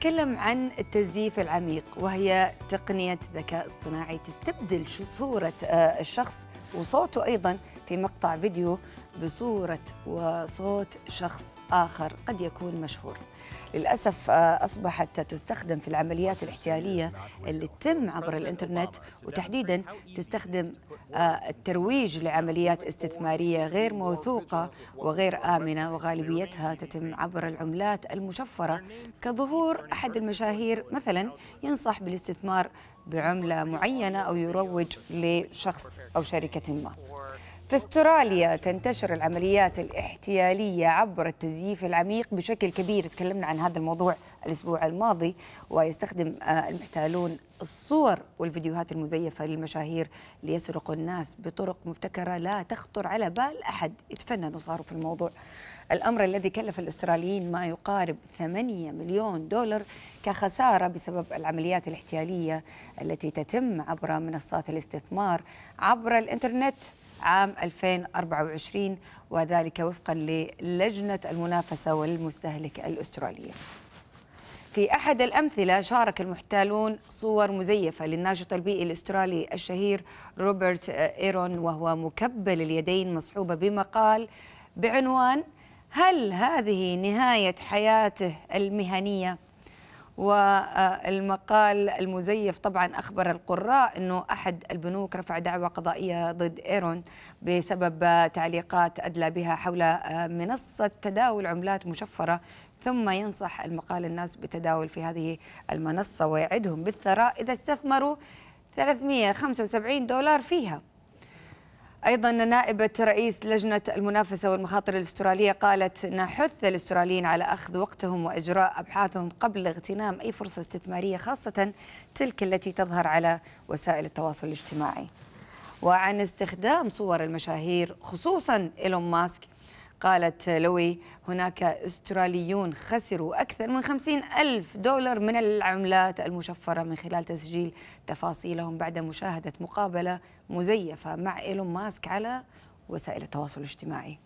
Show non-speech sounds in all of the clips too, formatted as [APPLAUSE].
نتكلم عن التزييف العميق وهي تقنية ذكاء اصطناعي تستبدل صورة آه، الشخص وصوته أيضا في مقطع فيديو بصورة وصوت شخص آخر قد يكون مشهور للأسف آه، أصبحت تستخدم في العمليات الاحتيالية اللي تتم عبر الإنترنت وتحديدا تستخدم آه، الترويج لعمليات استثمارية غير موثوقة وغير آمنة وغالبيتها تتم عبر العملات المشفرة كظهور أحد المشاهير مثلا ينصح بالاستثمار بعملة معينة أو يروج لشخص أو شركة ما في استراليا تنتشر العمليات الاحتياليه عبر التزييف العميق بشكل كبير تكلمنا عن هذا الموضوع الاسبوع الماضي ويستخدم آه، المحتالون الصور والفيديوهات المزيفه للمشاهير ليسرقوا الناس بطرق مبتكره لا تخطر على بال احد يتفننوا صاروا في الموضوع الأمر الذي كلف الأستراليين ما يقارب 8 مليون دولار كخسارة بسبب العمليات الاحتيالية التي تتم عبر منصات الاستثمار عبر الإنترنت عام 2024 وذلك وفقا للجنة المنافسة والمستهلك الأسترالية في أحد الأمثلة شارك المحتالون صور مزيفة للناشط البيئي الأسترالي الشهير روبرت إيرون وهو مكبل اليدين مصحوبة بمقال بعنوان هل هذه نهاية حياته المهنية؟ والمقال المزيف طبعا أخبر القراء أنه أحد البنوك رفع دعوى قضائية ضد إيرون بسبب تعليقات أدلى بها حول منصة تداول عملات مشفرة ثم ينصح المقال الناس بالتداول في هذه المنصة ويعدهم بالثراء إذا استثمروا 375 دولار فيها أيضا نائبة رئيس لجنة المنافسة والمخاطر الاسترالية قالت نحث الاستراليين على أخذ وقتهم وإجراء أبحاثهم قبل اغتنام أي فرصة استثمارية خاصة تلك التي تظهر على وسائل التواصل الاجتماعي وعن استخدام صور المشاهير خصوصا إيلون ماسك قالت لوي هناك استراليون خسروا أكثر من 50 ألف دولار من العملات المشفرة من خلال تسجيل تفاصيلهم بعد مشاهدة مقابلة مزيفة مع إيلون ماسك على وسائل التواصل الاجتماعي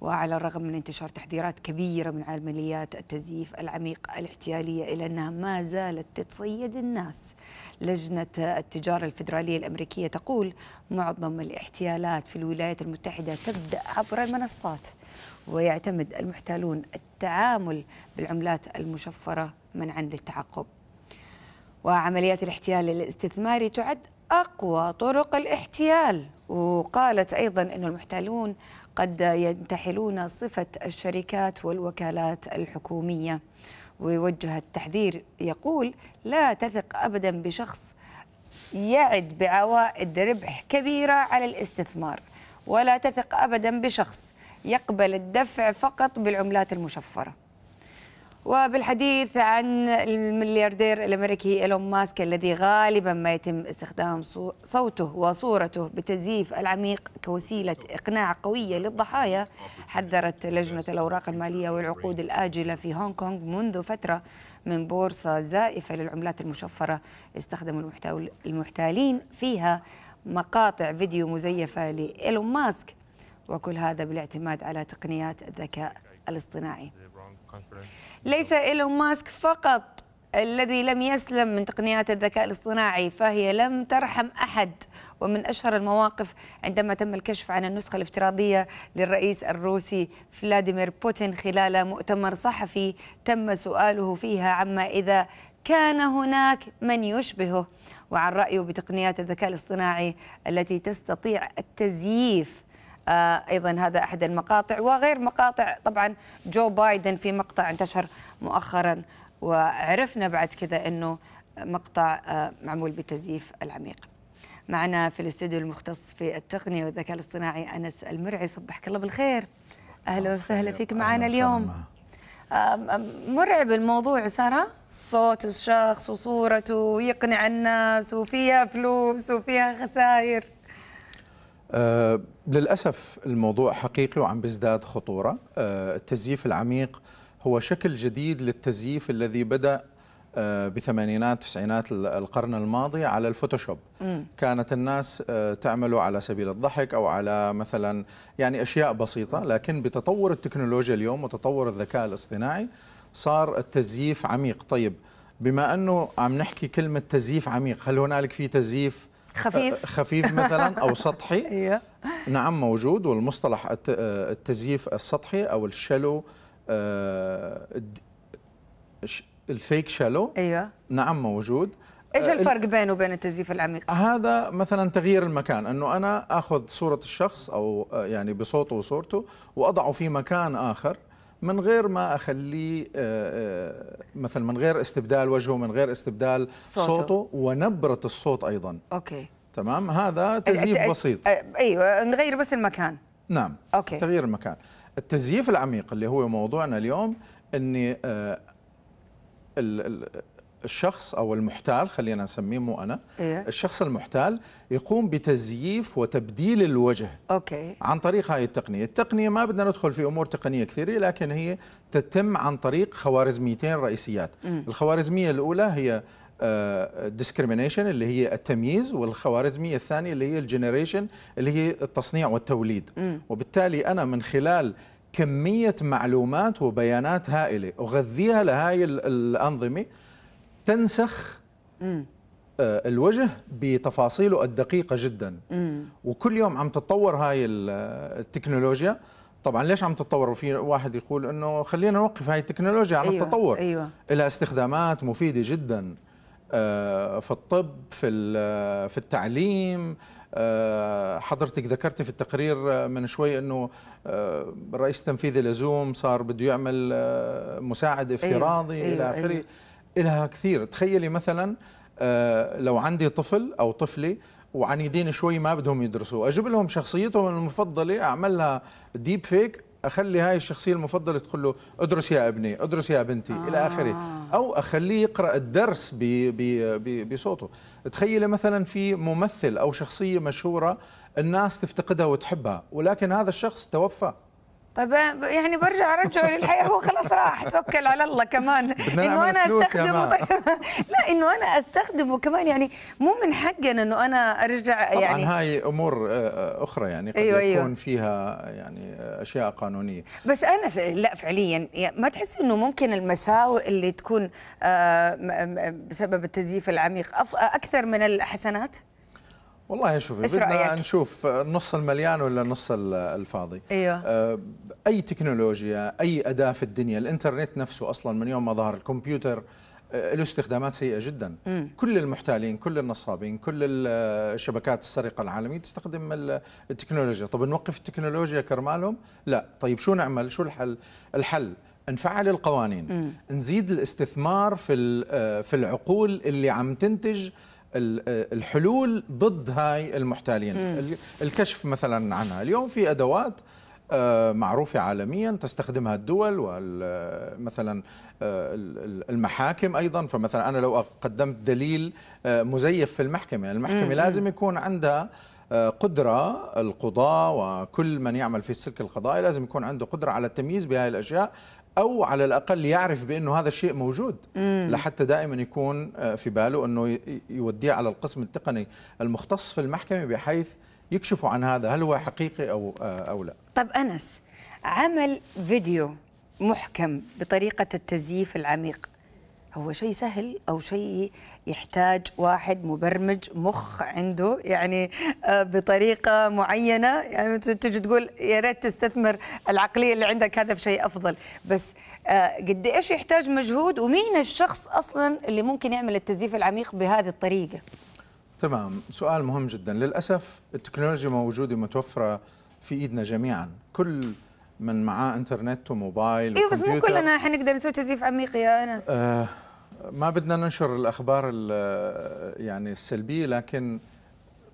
وعلى الرغم من انتشار تحذيرات كبيرة من عمليات التزييف العميق الاحتيالية إلا أنها ما زالت تتصيد الناس لجنة التجارة الفيدرالية الأمريكية تقول معظم الاحتيالات في الولايات المتحدة تبدأ عبر المنصات ويعتمد المحتالون التعامل بالعملات المشفرة منعا للتعقب وعمليات الاحتيال الاستثماري تعد أقوى طرق الاحتيال وقالت أيضا أن المحتالون قد ينتحلون صفة الشركات والوكالات الحكومية ويوجه التحذير يقول لا تثق أبدا بشخص يعد بعوائد ربح كبيرة على الاستثمار ولا تثق أبدا بشخص يقبل الدفع فقط بالعملات المشفرة وبالحديث عن الملياردير الامريكي ايلون ماسك الذي غالبا ما يتم استخدام صوته وصورته بالتزييف العميق كوسيله اقناع قويه للضحايا حذرت لجنه الاوراق الماليه والعقود الاجله في هونغ كونغ منذ فتره من بورصه زائفه للعملات المشفره استخدم المحتالين فيها مقاطع فيديو مزيفه لايلون ماسك وكل هذا بالاعتماد على تقنيات الذكاء الاصطناعي ليس إيلون ماسك فقط الذي لم يسلم من تقنيات الذكاء الاصطناعي فهي لم ترحم أحد ومن أشهر المواقف عندما تم الكشف عن النسخة الافتراضية للرئيس الروسي فلاديمير بوتين خلال مؤتمر صحفي تم سؤاله فيها عما إذا كان هناك من يشبهه وعن رأيه بتقنيات الذكاء الاصطناعي التي تستطيع التزييف آه، ايضا هذا احد المقاطع وغير مقاطع طبعا جو بايدن في مقطع انتشر مؤخرا وعرفنا بعد كذا انه مقطع آه، معمول بتزييف العميق معنا في الاستديو المختص في التقنيه والذكاء الاصطناعي انس المرعي صبحك الله بالخير اهلا وسهلا فيك معنا اليوم مرعب الموضوع ساره صوت الشخص وصورته ويقنع الناس وفيها فلوس وفيها خسائر آه للأسف الموضوع حقيقي وعم بيزداد خطورة آه التزييف العميق هو شكل جديد للتزييف الذي بدأ آه بثمانينات تسعينات القرن الماضي على الفوتوشوب م. كانت الناس آه، تعمله على سبيل الضحك أو على مثلا يعني أشياء بسيطة لكن بتطور التكنولوجيا اليوم وتطور الذكاء الاصطناعي صار التزييف عميق طيب بما أنه عم نحكي كلمة تزييف عميق هل هنالك في تزييف خفيف أه، خفيف مثلا او سطحي [LAUGHS] أيوه. نعم موجود والمصطلح أه، التزييف السطحي او الشالو الفيك شالو ايوه نعم موجود ايش أه، الفرق بينه وبين التزييف العميق؟ هذا مثلا تغيير المكان انه انا اخذ صوره الشخص او يعني بصوته وصورته واضعه في مكان اخر من غير ما اخليه آه، آه، مثلا من غير استبدال وجهه من غير استبدال صوته, صوته ونبره الصوت ايضا اوكي تمام هذا تزييف بسيط ايوه نغير بس المكان نعم أوكي. تغيير المكان التزييف العميق اللي هو موضوعنا اليوم اني آه، الشخص أو المحتال خلينا نسميه مو أنا إيه؟ الشخص المحتال يقوم بتزييف وتبديل الوجه أوكي. عن طريق هاي التقنية التقنية ما بدنا ندخل في أمور تقنية كثيرة لكن هي تتم عن طريق خوارزميتين رئيسيات م. الخوارزمية الأولى هي ديسكريميشن آه، اللي هي التمييز والخوارزميه الثانيه اللي هي الجينيريشن اللي هي التصنيع والتوليد م. وبالتالي انا من خلال كميه معلومات وبيانات هائله اغذيها لهاي الانظمه تنسخ آه الوجه بتفاصيله الدقيقه جدا مم. وكل يوم عم تتطور هاي التكنولوجيا طبعا ليش عم تتطور وفي واحد يقول انه خلينا نوقف هاي التكنولوجيا عم أيوة. تتطور أيوة. لها استخدامات مفيده جدا آه، في الطب في في التعليم آه، حضرتك ذكرتي في التقرير من شوي انه الرئيس آه، التنفيذي لزوم صار بده يعمل مساعد أيوة، افتراضي أيوة. الى اخره أيوة. إلها كثير تخيلي مثلا آه، لو عندي طفل أو طفلة وعنيدين شوي ما بدهم يدرسوا أجيب لهم شخصيتهم المفضلة أعمل لها ديب فيك اخلي هاي الشخصيه المفضله تقول له ادرس يا ابني ادرس يا بنتي آه. الى اخره او اخليه يقرا الدرس بي بي بي بصوته تخيلي مثلا في ممثل او شخصيه مشهوره الناس تفتقدها وتحبها ولكن هذا الشخص توفى طيب يعني برجع ارجعه للحياه هو خلاص راح توكل على الله كمان انه انا استخدمه طيب [LAUGHS] لا انه انا استخدمه كمان يعني مو من حقنا انه انا ارجع يعني طبعا هاي امور آه، آه، اخرى يعني قد أيوة, أيوة. يكون أيوة. فيها يعني آه، اشياء قانونيه بس انا لا فعليا يعني ما تحس انه ممكن المساوئ اللي تكون بسبب التزييف العميق اكثر من الحسنات والله شوف بدنا رأيك؟ نشوف النص المليان ولا النص الفاضي ايوه أه، اي تكنولوجيا اي اداه في الدنيا الانترنت نفسه اصلا من يوم ما ظهر الكمبيوتر أه، له استخدامات سيئه جدا م. كل المحتالين كل النصابين كل شبكات السرقه العالميه تستخدم التكنولوجيا طب نوقف التكنولوجيا كرمالهم لا طيب شو نعمل شو الحل الحل نفعل القوانين م. نزيد الاستثمار في أه، في العقول اللي عم تنتج الحلول ضد هاي المحتالين مم. الكشف مثلا عنها اليوم في أدوات آه، معروفة عالميا تستخدمها الدول ومثلا آه، آه، المحاكم أيضا فمثلا أنا لو قدمت دليل مزيف في المحكمة المحكمة مم. لازم يكون عندها قدرة القضاة وكل من يعمل في السلك القضائي لازم يكون عنده قدرة على التمييز بهذه الأشياء أو على الأقل يعرف بأنه هذا الشيء موجود مم. لحتى دائما يكون آه، في باله أنه يوديه على القسم التقني المختص في المحكمة بحيث يكشفوا عن هذا هل هو حقيقي أو, آه، أو لا طب أنس عمل فيديو محكم بطريقة التزييف العميق هو شيء سهل او شيء يحتاج واحد مبرمج مخ عنده يعني آه، بطريقه معينه يعني تجي تقول يا ريت تستثمر العقليه اللي عندك هذا في شيء افضل بس آه، قد ايش يحتاج مجهود ومين الشخص اصلا اللي ممكن يعمل التزييف العميق بهذه الطريقه تمام سؤال مهم جدا للاسف التكنولوجيا موجوده متوفره في ايدنا جميعا كل من معاه انترنت وموبايل ايوه بس مو كلنا حنقدر نسوي تزييف عميق يا انس آه ما بدنا ننشر الاخبار آه، يعني السلبيه لكن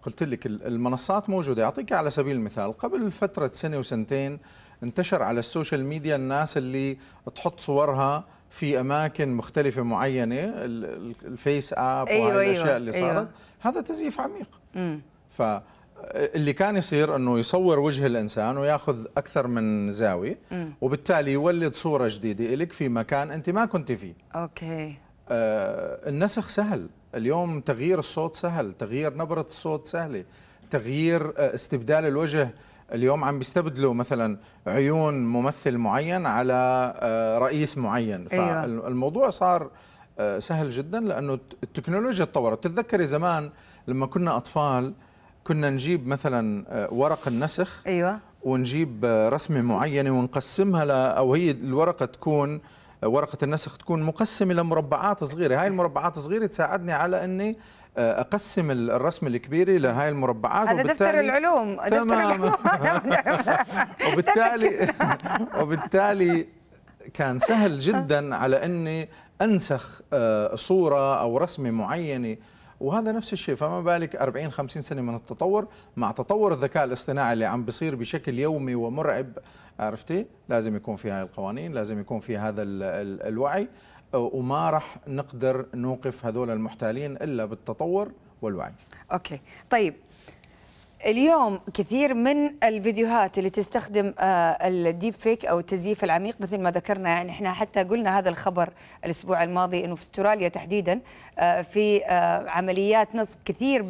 قلت لك المنصات موجوده اعطيك على سبيل المثال قبل فتره سنه وسنتين انتشر على السوشيال ميديا الناس اللي تحط صورها في اماكن مختلفه معينه الفيس اب أيوة وهالاشياء أيوة اللي أيوة. صارت أيوة. هذا تزييف عميق امم ف اللي كان يصير انه يصور وجه الانسان وياخذ اكثر من زاويه م. وبالتالي يولد صوره جديده لك في مكان انت ما كنت فيه اوكي آه النسخ سهل اليوم تغيير الصوت سهل تغيير نبره الصوت سهله تغيير آه استبدال الوجه اليوم عم بيستبدلوا مثلا عيون ممثل معين على آه رئيس معين فالموضوع أيوة. صار آه، سهل جدا لانه التكنولوجيا تطورت تتذكري زمان لما كنا اطفال كنا نجيب مثلا آه، ورق النسخ ايوه ونجيب آه، رسمه معينه ونقسمها ل او هي الورقه تكون آه، ورقه النسخ تكون مقسمه لمربعات صغيره هاي المربعات الصغيره تساعدني على اني اقسم الرسمه الكبيره لهي المربعات هذا دفتر العلوم دفتر العلوم [LAUGHS] وبالتالي [LAUGHS] [LAUGHS] وبالتالي كان سهل جدا على اني انسخ صوره او رسمه معينه وهذا نفس الشيء فما بالك 40 50 سنه من التطور مع تطور الذكاء الاصطناعي اللي عم بيصير بشكل يومي ومرعب عرفتي لازم يكون في هاي القوانين لازم يكون في هذا الـ الـ الوعي وما راح نقدر نوقف هذول المحتالين الا بالتطور والوعي اوكي طيب اليوم كثير من الفيديوهات اللي تستخدم آه، الديب فيك او التزييف العميق مثل ما ذكرنا يعني احنا حتى قلنا هذا الخبر الاسبوع الماضي انه في استراليا تحديدا آه، في آه، عمليات نصب كثير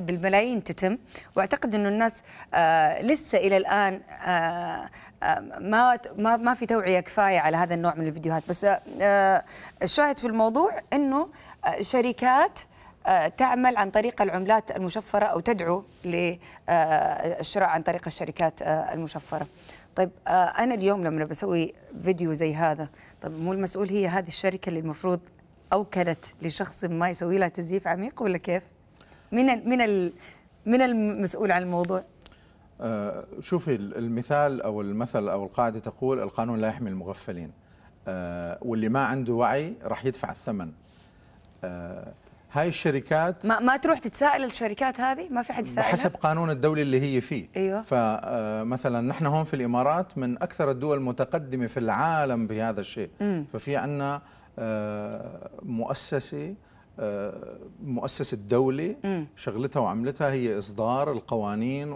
بالملايين تتم واعتقد انه الناس لسه الى الان ما ما ما في توعيه كفايه على هذا النوع من الفيديوهات بس الشاهد في الموضوع انه شركات تعمل عن طريق العملات المشفرة أو تدعو للشراء عن طريق الشركات آه، المشفرة طيب آه، أنا اليوم لما بسوي فيديو زي هذا طيب مو المسؤول هي هذه الشركة اللي المفروض أوكلت لشخص ما يسوي لها تزييف عميق ولا كيف؟ من من من المسؤول عن الموضوع؟ آه، شوفي المثال او المثل او القاعده تقول القانون لا يحمي المغفلين واللي ما عنده وعي راح يدفع الثمن هاي الشركات ما, ما تروح تتساءل الشركات هذه ما في حد يسألها حسب قانون الدولة اللي هي فيه أيوة. فمثلا آه، نحن هون في الإمارات من أكثر الدول المتقدمة في العالم بهذا الشيء م. ففي عندنا آه، مؤسسة آه، مؤسسة دولة شغلتها وعملتها هي إصدار القوانين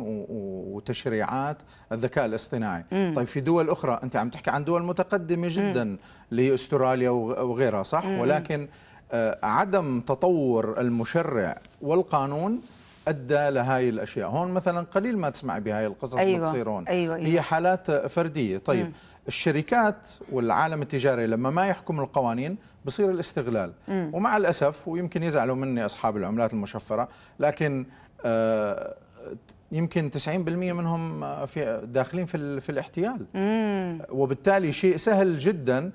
وتشريعات الذكاء الاصطناعي مم. طيب في دول أخرى أنت عم تحكي عن دول متقدمة جدا اللي هي أستراليا وغيرها صح مم. ولكن آه، عدم تطور المشرع والقانون ادى لهي الاشياء هون مثلا قليل ما تسمع بهاي القصص أيوة. بتصير هون أيوة أيوة. هي حالات فرديه طيب الشركات والعالم التجاري لما ما يحكم القوانين بصير الاستغلال ومع الاسف ويمكن يزعلوا مني اصحاب العملات المشفره لكن آه يمكن 90% منهم آه، في داخلين في, في الاحتيال وبالتالي شيء سهل جدا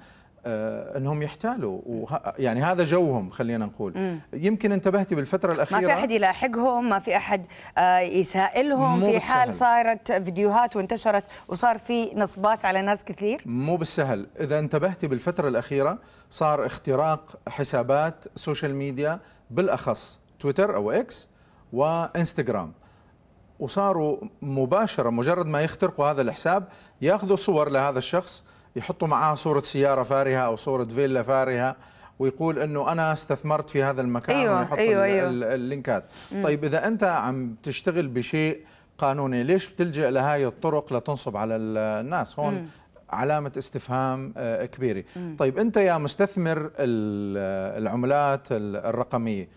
آه، انهم يحتالوا وه... يعني هذا جوهم خلينا نقول مم. يمكن انتبهتي بالفتره الاخيره ما في احد يلاحقهم ما في احد آه، يسائلهم في حال صارت فيديوهات وانتشرت وصار في نصبات على ناس كثير مو بالسهل اذا انتبهتي بالفتره الاخيره صار اختراق حسابات سوشيال ميديا بالاخص تويتر او اكس وانستغرام وصاروا مباشره مجرد ما يخترقوا هذا الحساب ياخذوا صور لهذا الشخص يحطوا معاه صورة سيارة فارهة أو صورة فيلا فارهة ويقول انه انا استثمرت في هذا المكان أيوة ويحط أيوة أيوة اللينكات أيوة طيب اذا انت عم تشتغل بشيء قانوني ليش بتلجا لهاي الطرق لتنصب على الناس هون علامة استفهام آه، كبيرة طيب أنت يا مستثمر العملات الرقمية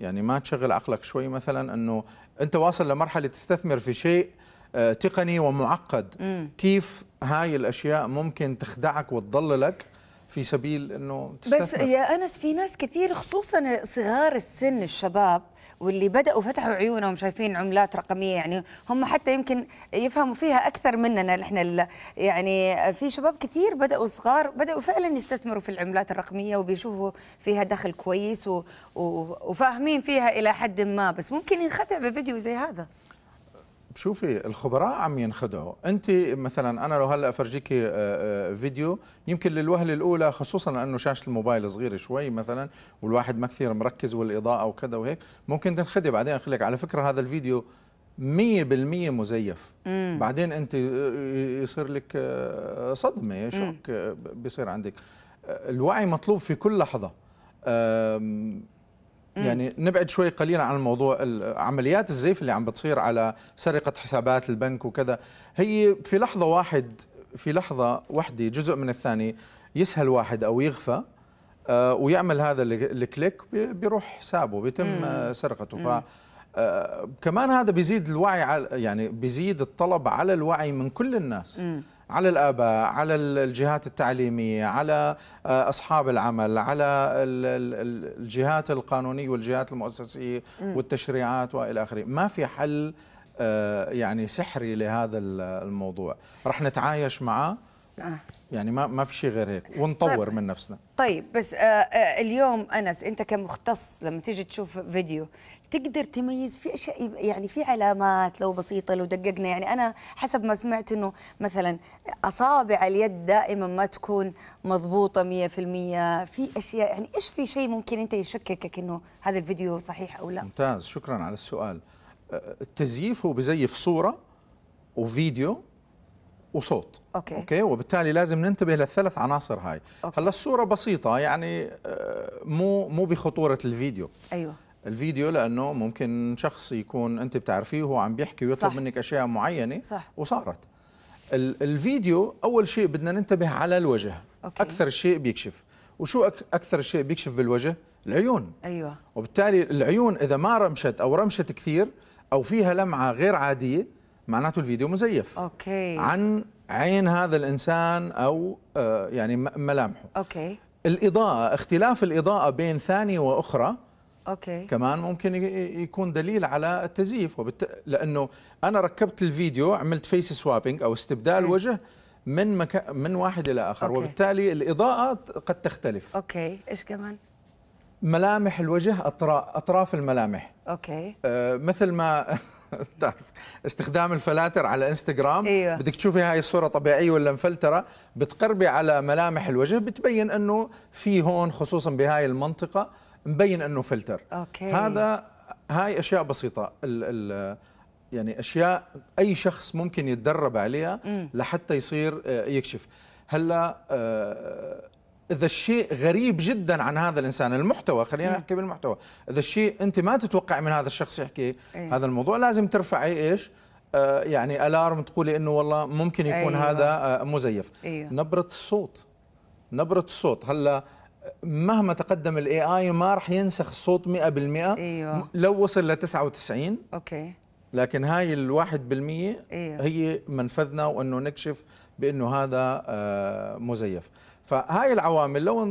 يعني ما تشغل عقلك شوي مثلا أنه أنت واصل لمرحلة تستثمر في شيء آه، تقني ومعقد مم. كيف هاي الاشياء ممكن تخدعك وتضللك في سبيل انه تستثمر بس يا انس في ناس كثير خصوصا صغار السن الشباب واللي بداوا فتحوا عيونهم شايفين عملات رقميه يعني هم حتى يمكن يفهموا فيها اكثر مننا نحن يعني في شباب كثير بداوا صغار بداوا فعلا يستثمروا في العملات الرقميه وبيشوفوا فيها دخل كويس وفاهمين فيها الى حد ما بس ممكن ينخدع بفيديو زي هذا شوفي الخبراء عم ينخدعوا انت مثلا انا لو هلا افرجيك آه، آه، فيديو يمكن للوهله الاولى خصوصا لانه شاشه الموبايل صغيره شوي مثلا والواحد ما كثير مركز والاضاءه وكذا وهيك ممكن تنخدع بعدين اقول لك على فكره هذا الفيديو 100% مزيف مم. بعدين انت آه، يصير لك صدمه شوك بيصير عندك الوعي مطلوب في كل لحظه يعني نبعد شوي قليلا عن الموضوع عمليات الزيف اللي عم بتصير على سرقة حسابات البنك وكذا هي في لحظة واحد في لحظة واحدة جزء من الثاني يسهل واحد أو يغفى آه، ويعمل هذا الكليك بيروح حسابه بيتم آه، سرقته ف آه، كمان هذا بيزيد الوعي يعني بيزيد الطلب على الوعي من كل الناس على الآباء على الجهات التعليمية على آه، أصحاب العمل على الجهات القانونية والجهات المؤسسية والتشريعات وإلى آخره ما في حل آه، يعني سحري لهذا الموضوع رح نتعايش معه آه. يعني ما ما في شيء غير هيك ونطور طيب. من نفسنا طيب بس آه،, آه اليوم انس انت كمختص لما تيجي تشوف فيديو تقدر تميز في اشياء يعني في علامات لو بسيطه لو دققنا يعني انا حسب ما سمعت انه مثلا اصابع اليد دائما ما تكون مضبوطه 100% في اشياء يعني ايش في شيء ممكن انت يشككك انه هذا الفيديو صحيح او لا ممتاز شكرا على السؤال آه، التزييف هو بزيف صوره وفيديو وصوت أوكي. اوكي وبالتالي لازم ننتبه للثلاث عناصر هاي أوكي. هلا الصوره بسيطه يعني آه، مو مو بخطوره الفيديو ايوه الفيديو لانه ممكن شخص يكون انت بتعرفيه وهو عم بيحكي ويطلب صح. منك اشياء معينه صح. وصارت الفيديو اول شيء بدنا ننتبه على الوجه أوكي. اكثر شيء بيكشف وشو اكثر شيء بيكشف بالوجه العيون ايوه وبالتالي العيون اذا ما رمشت او رمشت كثير او فيها لمعه غير عاديه معناته الفيديو مزيف أوكي. عن عين هذا الإنسان أو آه، يعني ملامحه أوكي. الإضاءة اختلاف الإضاءة بين ثانية وأخرى أوكي. كمان ممكن يكون دليل على التزييف وبت... لأنه أنا ركبت الفيديو عملت فيس سوابينج أو استبدال أوكي. وجه من مكان من واحد الى اخر أوكي. وبالتالي الاضاءه قد تختلف اوكي ايش كمان ملامح الوجه اطراف اطراف الملامح اوكي آه مثل ما [LAUGHS] بتعرف استخدام الفلاتر على انستغرام أيوة. بدك تشوفي هاي الصوره طبيعيه ولا مفلتره بتقربي على ملامح الوجه بتبين انه في هون خصوصا بهاي المنطقه مبين انه فلتر أوكي. هذا هاي اشياء بسيطه ال ال يعني اشياء اي شخص ممكن يتدرب عليها م. لحتى يصير آه، يكشف هلا آه، اذا الشيء غريب جدا عن هذا الانسان المحتوى خلينا نحكي بالمحتوى اذا الشيء انت ما تتوقع من هذا الشخص يحكي أيه. هذا الموضوع لازم ترفعي ايش آه، يعني الارم تقولي انه والله ممكن يكون أيوة. هذا آه، مزيف أيوة. نبره الصوت نبره الصوت هلا مهما تقدم الاي اي ما راح ينسخ الصوت 100% أيوة. لو وصل ل 99 اوكي لكن هاي ال1% أيوة. هي منفذنا وأنه نكشف بأنه هذا آه، مزيف فهاي العوامل لو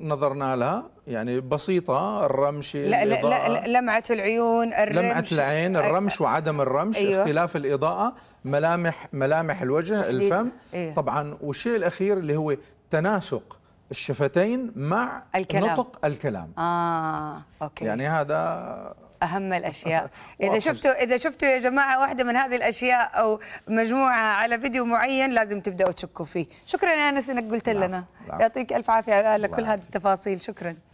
نظرنا لها يعني بسيطة الرمش لا لا, لا لمعة العيون الرمش لمعة العين الرمش وعدم الرمش أيوه اختلاف الإضاءة ملامح ملامح الوجه الفم أيوه طبعا والشيء الأخير اللي هو تناسق الشفتين مع الكلام. نطق الكلام آه أوكي يعني هذا اهم الاشياء [LAUGHS] اذا شفتوا اذا شفتوا يا جماعه واحده من هذه الاشياء او مجموعه على فيديو معين لازم تبداوا تشكوا فيه شكرا يا انس انك قلت لنا يعطيك الف عافيه على كل هذه التفاصيل شكرا